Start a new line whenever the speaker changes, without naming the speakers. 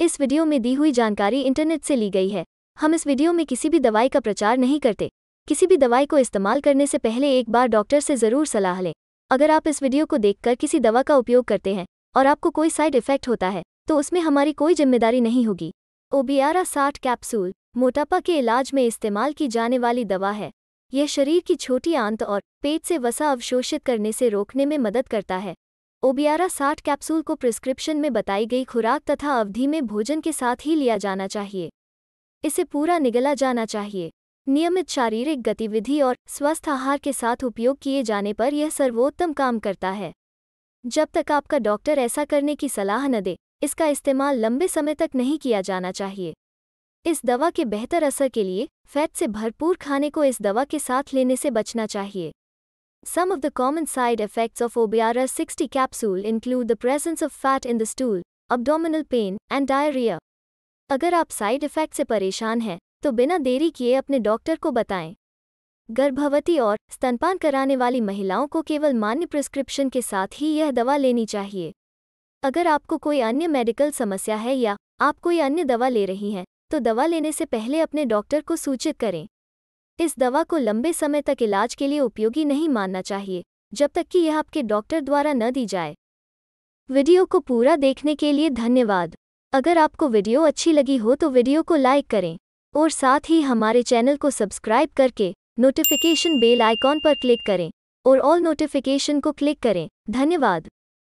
इस वीडियो में दी हुई जानकारी इंटरनेट से ली गई है हम इस वीडियो में किसी भी दवाई का प्रचार नहीं करते किसी भी दवाई को इस्तेमाल करने से पहले एक बार डॉक्टर से ज़रूर सलाह लें अगर आप इस वीडियो को देखकर किसी दवा का उपयोग करते हैं और आपको कोई साइड इफेक्ट होता है तो उसमें हमारी कोई जिम्मेदारी नहीं होगी ओबियारा साठ कैप्सूल मोटापा के इलाज में इस्तेमाल की जाने वाली दवा है यह शरीर की छोटी आंत और पेट से वसा अवशोषित करने से रोकने में मदद करता है ओबियारा साठ कैप्सूल को प्रिस्क्रिप्शन में बताई गई खुराक तथा अवधि में भोजन के साथ ही लिया जाना चाहिए इसे पूरा निगला जाना चाहिए नियमित शारीरिक गतिविधि और स्वस्थ आहार के साथ उपयोग किए जाने पर यह सर्वोत्तम काम करता है जब तक आपका डॉक्टर ऐसा करने की सलाह न दे इसका इस्तेमाल लंबे समय तक नहीं किया जाना चाहिए इस दवा के बेहतर असर के लिए फैट से भरपूर खाने को इस दवा के साथ लेने से बचना चाहिए Some of the common side effects of Obiara 60 capsule include the presence of fat in the stool, abdominal pain and diarrhea. अगर आप साइड इफेक्ट से परेशान हैं तो बिना देरी किए अपने डॉक्टर को बताएं गर्भवती और स्तनपान कराने वाली महिलाओं को केवल मान्य प्रिस्क्रिप्शन के साथ ही यह दवा लेनी चाहिए अगर आपको कोई अन्य मेडिकल समस्या है या आप कोई अन्य दवा ले रही हैं तो दवा लेने से पहले अपने डॉक्टर को सूचित करें इस दवा को लंबे समय तक इलाज के लिए उपयोगी नहीं मानना चाहिए जब तक कि यह आपके डॉक्टर द्वारा न दी जाए वीडियो को पूरा देखने के लिए धन्यवाद अगर आपको वीडियो अच्छी लगी हो तो वीडियो को लाइक करें और साथ ही हमारे चैनल को सब्सक्राइब करके नोटिफिकेशन बेल आइकॉन पर क्लिक करें और ऑल नोटिफिकेशन को क्लिक करें धन्यवाद